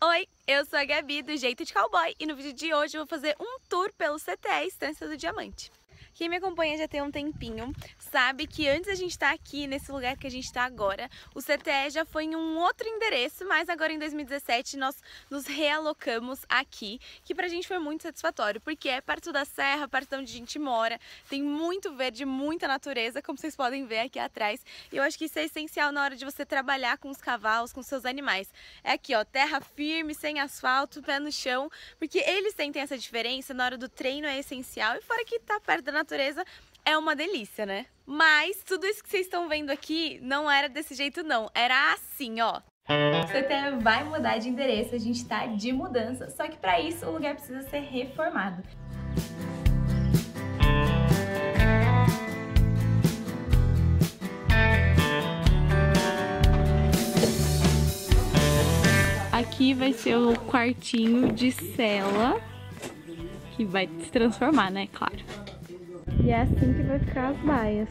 Oi, eu sou a Gabi do Jeito de Cowboy e no vídeo de hoje eu vou fazer um tour pelo CTE Estância do Diamante. Quem me acompanha já tem um tempinho sabe que antes a gente estar tá aqui nesse lugar que a gente está agora, o CTE já foi em um outro endereço, mas agora em 2017 nós nos realocamos aqui, que pra gente foi muito satisfatório, porque é perto da serra, perto de onde a gente mora, tem muito verde, muita natureza, como vocês podem ver aqui atrás, e eu acho que isso é essencial na hora de você trabalhar com os cavalos, com seus animais. É aqui, ó, terra firme, sem asfalto, pé no chão, porque eles sentem essa diferença na hora do treino é essencial, e fora que tá perto da natureza, natureza é uma delícia, né? Mas tudo isso que vocês estão vendo aqui não era desse jeito não, era assim, ó. Você até vai mudar de endereço, a gente tá de mudança, só que para isso o lugar precisa ser reformado. Aqui vai ser o quartinho de cela, que vai se transformar, né? Claro. E é assim que vai ficar as baias.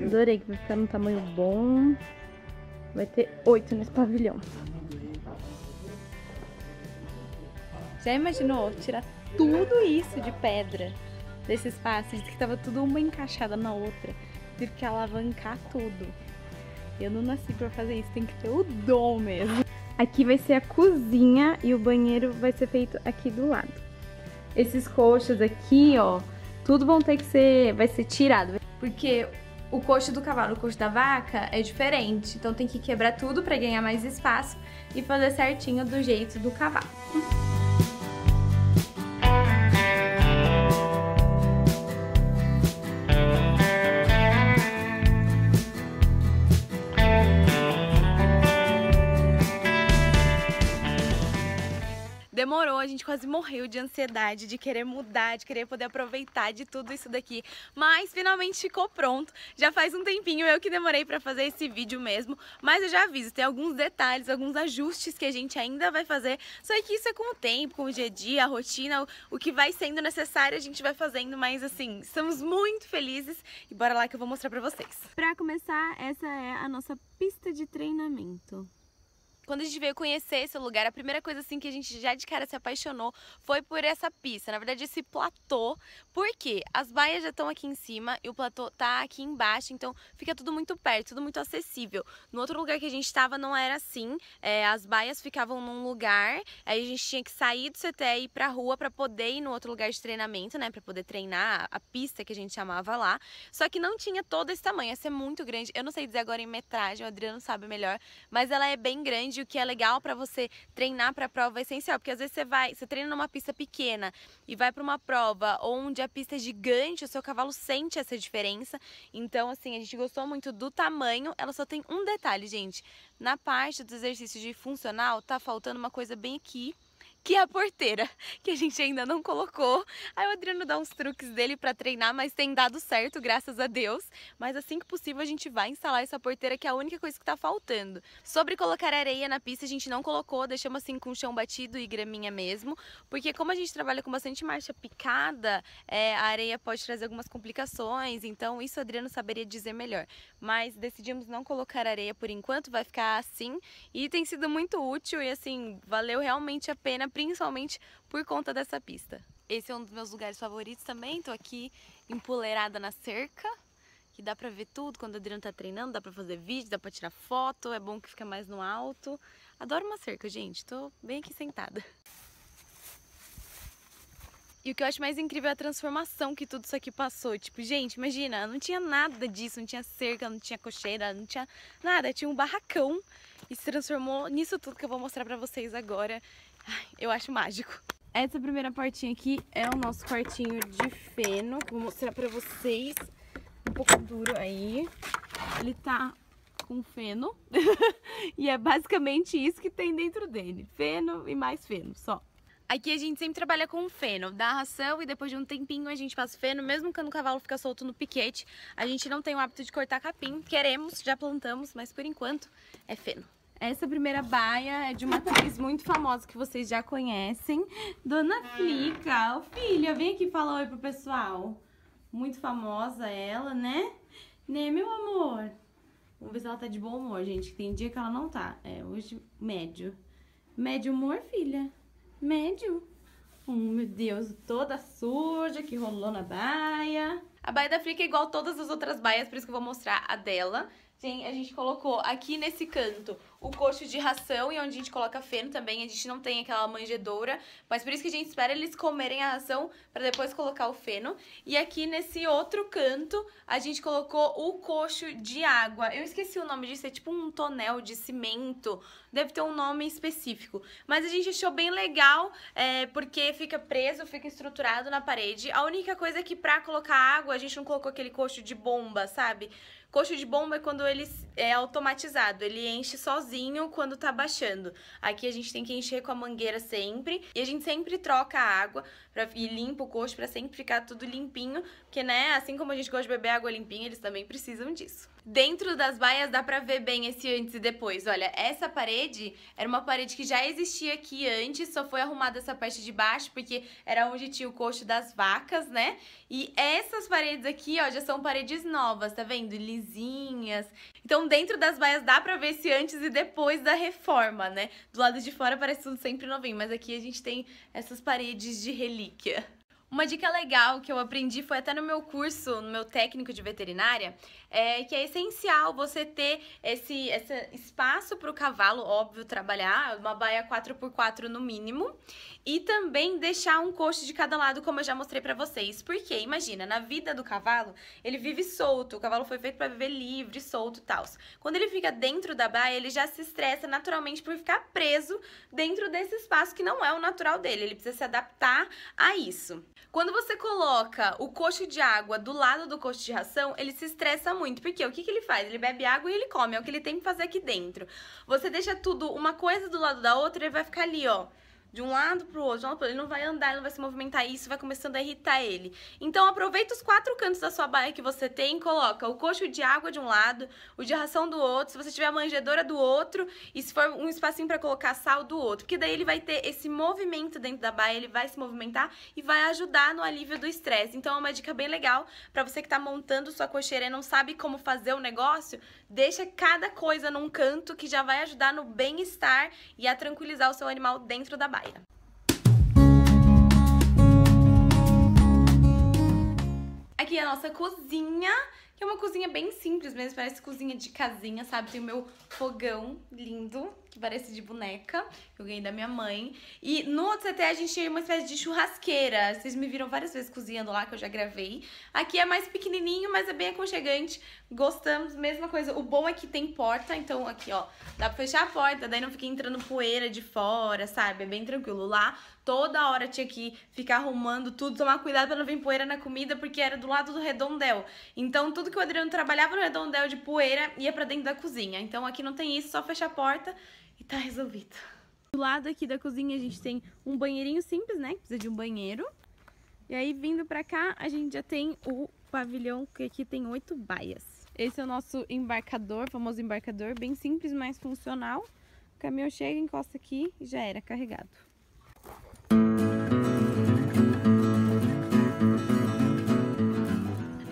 Adorei que vai ficar num tamanho bom. Vai ter oito nesse pavilhão. Já imaginou tirar tudo isso de pedra desse espaço? Diz que tava tudo uma encaixada na outra. Tive que alavancar tudo. Eu não nasci pra fazer isso, tem que ter o dom mesmo. Aqui vai ser a cozinha e o banheiro vai ser feito aqui do lado. Esses coxas aqui, ó, tudo vão ter que ser, vai ser tirado. Porque o coxo do cavalo e o coxo da vaca é diferente, então tem que quebrar tudo para ganhar mais espaço e fazer certinho do jeito do cavalo. a gente quase morreu de ansiedade, de querer mudar, de querer poder aproveitar de tudo isso daqui. Mas finalmente ficou pronto. Já faz um tempinho eu que demorei para fazer esse vídeo mesmo, mas eu já aviso, tem alguns detalhes, alguns ajustes que a gente ainda vai fazer. Só que isso é com o tempo, com o dia a dia, a rotina, o que vai sendo necessário a gente vai fazendo, mas assim, estamos muito felizes e bora lá que eu vou mostrar para vocês. para começar, essa é a nossa pista de treinamento quando a gente veio conhecer esse lugar, a primeira coisa assim que a gente já de cara se apaixonou foi por essa pista, na verdade esse platô, porque as baias já estão aqui em cima e o platô tá aqui embaixo, então fica tudo muito perto, tudo muito acessível. No outro lugar que a gente estava não era assim, é, as baias ficavam num lugar, aí a gente tinha que sair do CTE e ir pra rua para poder ir no outro lugar de treinamento, né, para poder treinar a pista que a gente chamava lá, só que não tinha todo esse tamanho, essa é muito grande, eu não sei dizer agora em metragem, o Adriano sabe melhor, mas ela é bem grande, entende o que é legal para você treinar para a prova é essencial, porque às vezes você vai, você treina numa pista pequena e vai para uma prova onde a pista é gigante, o seu cavalo sente essa diferença. Então, assim, a gente gostou muito do tamanho. Ela só tem um detalhe, gente. Na parte dos exercícios de funcional, tá faltando uma coisa bem aqui que é a porteira, que a gente ainda não colocou. Aí o Adriano dá uns truques dele para treinar, mas tem dado certo, graças a Deus. Mas assim que possível a gente vai instalar essa porteira, que é a única coisa que tá faltando. Sobre colocar areia na pista, a gente não colocou, deixamos assim com chão batido e graminha mesmo, porque como a gente trabalha com bastante marcha picada, é, a areia pode trazer algumas complicações, então isso o Adriano saberia dizer melhor. Mas decidimos não colocar areia por enquanto, vai ficar assim, e tem sido muito útil e assim, valeu realmente a pena principalmente por conta dessa pista. Esse é um dos meus lugares favoritos também, tô aqui empoleirada na cerca, que dá pra ver tudo quando o Adriano tá treinando, dá pra fazer vídeo, dá pra tirar foto, é bom que fica mais no alto. Adoro uma cerca, gente, tô bem aqui sentada. E o que eu acho mais incrível é a transformação que tudo isso aqui passou. Tipo, gente, imagina, não tinha nada disso, não tinha cerca, não tinha cocheira, não tinha nada. Tinha um barracão e se transformou nisso tudo que eu vou mostrar pra vocês agora eu acho mágico. Essa primeira portinha aqui é o nosso quartinho de feno. Vou mostrar pra vocês. Um pouco duro aí. Ele tá com feno. e é basicamente isso que tem dentro dele. Feno e mais feno, só. Aqui a gente sempre trabalha com feno, dá ração e depois de um tempinho a gente passa feno, mesmo quando o cavalo fica solto no piquete. A gente não tem o hábito de cortar capim, queremos, já plantamos, mas por enquanto é feno. Essa primeira baia é de uma atriz muito famosa que vocês já conhecem, Dona Flica. filha, vem aqui falar oi pro pessoal. Muito famosa ela, né? Né, meu amor? Vamos ver se ela tá de bom humor, gente. Tem dia que ela não tá. É, hoje, médio. Médio humor, filha? Médio? Oh, meu Deus, toda suja que rolou na baia. A baia da Flica é igual todas as outras baias, por isso que eu vou mostrar a dela. Sim, a gente colocou aqui nesse canto o coxo de ração e onde a gente coloca feno também. A gente não tem aquela manjedoura, mas por isso que a gente espera eles comerem a ração para depois colocar o feno. E aqui nesse outro canto, a gente colocou o coxo de água. Eu esqueci o nome disso, é tipo um tonel de cimento. Deve ter um nome específico. Mas a gente achou bem legal, é, porque fica preso, fica estruturado na parede. A única coisa é que pra colocar água, a gente não colocou aquele coxo de bomba, sabe? Coxo de bomba é quando ele é automatizado, ele enche sozinho quando tá baixando. Aqui a gente tem que encher com a mangueira sempre e a gente sempre troca a água pra, e limpa o coxo para sempre ficar tudo limpinho, porque né, assim como a gente gosta de beber água limpinha, eles também precisam disso. Dentro das baias dá pra ver bem esse antes e depois. Olha, essa parede era uma parede que já existia aqui antes, só foi arrumada essa parte de baixo, porque era onde tinha o coxo das vacas, né? E essas paredes aqui, ó, já são paredes novas, tá vendo? Lisinhas. Então, dentro das baias dá pra ver esse antes e depois da reforma, né? Do lado de fora parece tudo sempre novinho, mas aqui a gente tem essas paredes de relíquia. Uma dica legal que eu aprendi foi até no meu curso, no meu técnico de veterinária, é que é essencial você ter esse, esse espaço para o cavalo, óbvio, trabalhar, uma baia 4x4 no mínimo, e também deixar um coxo de cada lado, como eu já mostrei para vocês. Porque, imagina, na vida do cavalo, ele vive solto, o cavalo foi feito para viver livre, solto e tal. Quando ele fica dentro da baia, ele já se estressa naturalmente por ficar preso dentro desse espaço que não é o natural dele, ele precisa se adaptar a isso. Quando você coloca o coxo de água do lado do coxo de ração, ele se estressa muito, porque o que, que ele faz? Ele bebe água e ele come, é o que ele tem que fazer aqui dentro. Você deixa tudo uma coisa do lado da outra, ele vai ficar ali, ó, de um lado pro outro, ele não vai andar, ele não vai se movimentar, isso vai começando a irritar ele. Então aproveita os quatro cantos da sua baia que você tem, coloca o coxo de água de um lado, o de ração do outro, se você tiver a do outro, e se for um espacinho para colocar sal do outro, porque daí ele vai ter esse movimento dentro da baia, ele vai se movimentar e vai ajudar no alívio do estresse. Então é uma dica bem legal para você que tá montando sua cocheira e não sabe como fazer o negócio, Deixa cada coisa num canto que já vai ajudar no bem-estar e a tranquilizar o seu animal dentro da baia. Aqui é a nossa cozinha, que é uma cozinha bem simples mesmo, parece cozinha de casinha, sabe? Tem o meu fogão lindo, que de boneca, que eu ganhei da minha mãe. E no outro CT a gente tinha uma espécie de churrasqueira. Vocês me viram várias vezes cozinhando lá, que eu já gravei. Aqui é mais pequenininho, mas é bem aconchegante. Gostamos, mesma coisa. O bom é que tem porta, então aqui, ó, dá pra fechar a porta, daí não fica entrando poeira de fora, sabe? É bem tranquilo. Lá, toda hora tinha que ficar arrumando tudo, tomar cuidado pra não vir poeira na comida, porque era do lado do redondel. Então, tudo que o Adriano trabalhava no redondel de poeira ia pra dentro da cozinha. Então, aqui não tem isso, só fechar a porta e tá resolvido. Do lado aqui da cozinha a gente tem um banheirinho simples, né? Precisa de um banheiro. E aí vindo pra cá a gente já tem o pavilhão, que aqui tem oito baias. Esse é o nosso embarcador, famoso embarcador, bem simples, mas funcional. O caminhão chega, encosta aqui e já era carregado.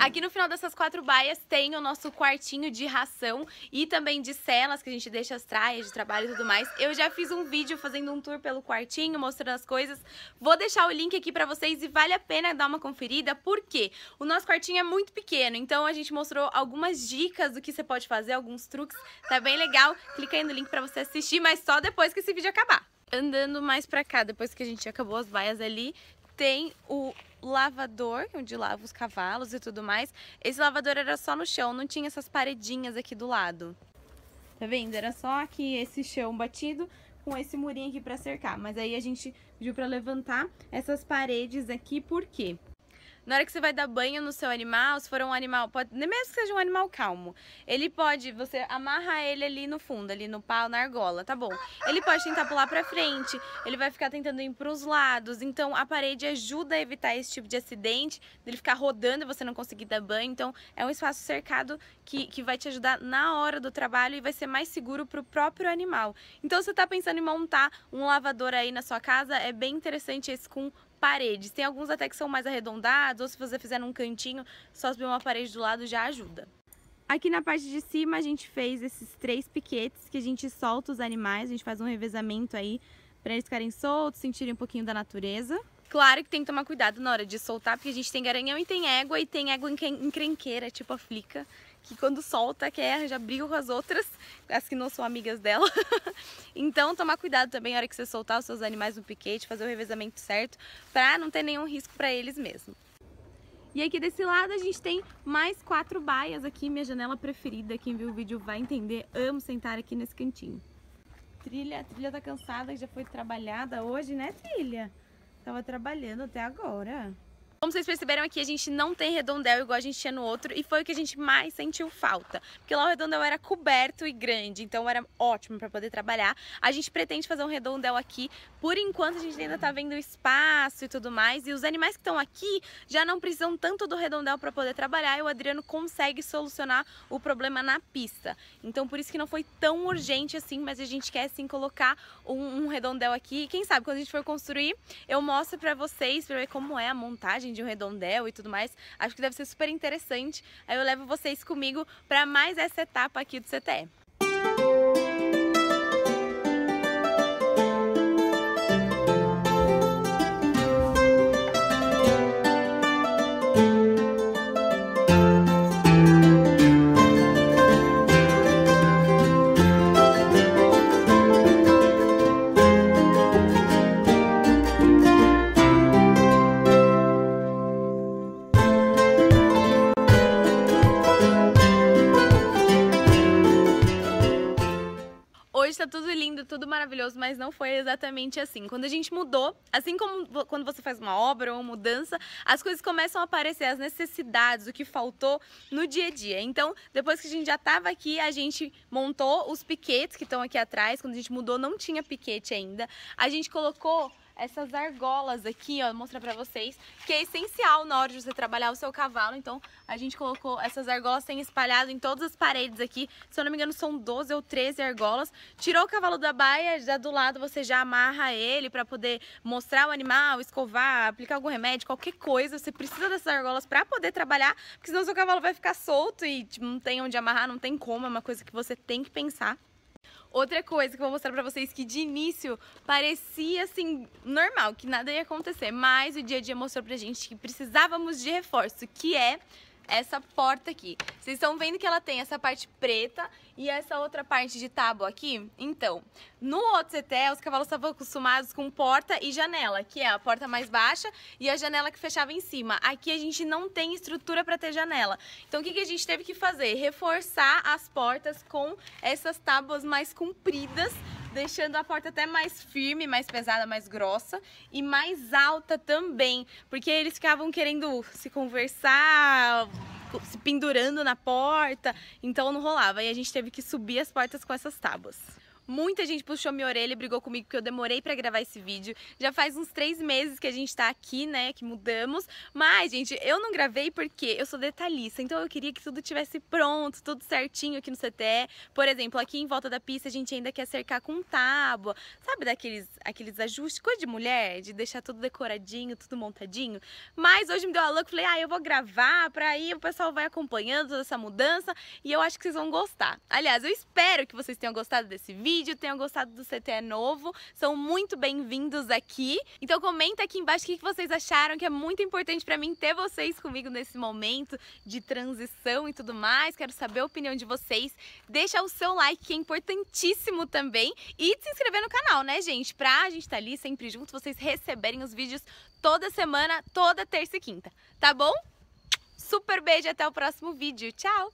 Aqui no final dessas quatro baias tem o nosso quartinho de ração e também de celas, que a gente deixa as traias de trabalho e tudo mais. Eu já fiz um vídeo fazendo um tour pelo quartinho, mostrando as coisas. Vou deixar o link aqui pra vocês e vale a pena dar uma conferida, porque o nosso quartinho é muito pequeno, então a gente mostrou algumas dicas do que você pode fazer, alguns truques, tá bem legal. Clica aí no link pra você assistir, mas só depois que esse vídeo acabar. Andando mais pra cá, depois que a gente acabou as baias ali, tem o lavador, é onde lava os cavalos e tudo mais. Esse lavador era só no chão, não tinha essas paredinhas aqui do lado. Tá vendo? Era só aqui esse chão batido com esse murinho aqui pra cercar. Mas aí a gente pediu pra levantar essas paredes aqui, por quê? Na hora que você vai dar banho no seu animal, se for um animal, pode, nem mesmo que seja um animal calmo, ele pode, você amarra ele ali no fundo, ali no pau, na argola, tá bom? Ele pode tentar pular para frente, ele vai ficar tentando ir para os lados, então a parede ajuda a evitar esse tipo de acidente, dele ficar rodando e você não conseguir dar banho, então é um espaço cercado que, que vai te ajudar na hora do trabalho e vai ser mais seguro para o próprio animal. Então se você tá pensando em montar um lavador aí na sua casa, é bem interessante esse com paredes. Tem alguns até que são mais arredondados, ou se você fizer num cantinho, só subir uma parede do lado já ajuda. Aqui na parte de cima a gente fez esses três piquetes que a gente solta os animais, a gente faz um revezamento aí para eles ficarem soltos, sentirem um pouquinho da natureza. Claro que tem que tomar cuidado na hora de soltar, porque a gente tem garanhão e tem égua, e tem égua encrenqueira, tipo a flica que quando solta quer é, já briga com as outras, as que não são amigas dela. então tomar cuidado também na hora que você soltar os seus animais no piquete, fazer o revezamento certo, para não ter nenhum risco para eles mesmo. E aqui desse lado a gente tem mais quatro baias aqui, minha janela preferida, quem viu o vídeo vai entender, amo sentar aqui nesse cantinho. Trilha, a trilha tá cansada, já foi trabalhada hoje, né trilha? Tava trabalhando até agora. Como vocês perceberam aqui, a gente não tem redondel igual a gente tinha no outro e foi o que a gente mais sentiu falta, porque lá o redondel era coberto e grande, então era ótimo para poder trabalhar. A gente pretende fazer um redondel aqui, por enquanto a gente ainda tá vendo espaço e tudo mais, e os animais que estão aqui já não precisam tanto do redondel para poder trabalhar e o Adriano consegue solucionar o problema na pista. Então por isso que não foi tão urgente assim, mas a gente quer sim colocar um, um redondel aqui. Quem sabe quando a gente for construir, eu mostro para vocês para ver como é a montagem de um redondel e tudo mais. Acho que deve ser super interessante. Aí eu levo vocês comigo para mais essa etapa aqui do CTE. Música maravilhoso, mas não foi exatamente assim. Quando a gente mudou, assim como quando você faz uma obra ou uma mudança, as coisas começam a aparecer, as necessidades, o que faltou no dia a dia. Então, depois que a gente já estava aqui, a gente montou os piquetes que estão aqui atrás. Quando a gente mudou, não tinha piquete ainda. A gente colocou essas argolas aqui, ó, mostrar pra vocês, que é essencial na hora de você trabalhar o seu cavalo. Então, a gente colocou essas argolas, tem espalhado em todas as paredes aqui. Se eu não me engano, são 12 ou 13 argolas. Tirou o cavalo da baia, já do lado você já amarra ele pra poder mostrar o animal, escovar, aplicar algum remédio, qualquer coisa. Você precisa dessas argolas pra poder trabalhar, porque senão seu cavalo vai ficar solto e tipo, não tem onde amarrar, não tem como, é uma coisa que você tem que pensar. Outra coisa que eu vou mostrar pra vocês que de início parecia assim normal, que nada ia acontecer, mas o dia a dia mostrou pra gente que precisávamos de reforço, que é essa porta aqui. Vocês estão vendo que ela tem essa parte preta e essa outra parte de tábua aqui? Então, no outro CT, os cavalos estavam acostumados com porta e janela, que é a porta mais baixa e a janela que fechava em cima. Aqui a gente não tem estrutura para ter janela. Então, o que, que a gente teve que fazer? Reforçar as portas com essas tábuas mais compridas deixando a porta até mais firme, mais pesada, mais grossa e mais alta também, porque eles ficavam querendo se conversar, se pendurando na porta, então não rolava e a gente teve que subir as portas com essas tábuas. Muita gente puxou minha orelha e brigou comigo que eu demorei para gravar esse vídeo. Já faz uns três meses que a gente tá aqui, né? Que mudamos. Mas, gente, eu não gravei porque eu sou detalhista. Então eu queria que tudo tivesse pronto, tudo certinho aqui no CTE. Por exemplo, aqui em volta da pista a gente ainda quer cercar com tábua. Sabe daqueles aqueles ajustes? Coisa de mulher, de deixar tudo decoradinho, tudo montadinho. Mas hoje me deu a louca, falei, ah, eu vou gravar pra aí o pessoal vai acompanhando toda essa mudança. E eu acho que vocês vão gostar. Aliás, eu espero que vocês tenham gostado desse vídeo vídeo, tenham gostado do CTE é novo. São muito bem-vindos aqui. Então comenta aqui embaixo o que vocês acharam, que é muito importante para mim ter vocês comigo nesse momento de transição e tudo mais. Quero saber a opinião de vocês. Deixa o seu like, que é importantíssimo também. E se inscrever no canal, né, gente? Pra gente estar tá ali sempre junto, vocês receberem os vídeos toda semana, toda terça e quinta. Tá bom? Super beijo até o próximo vídeo. Tchau!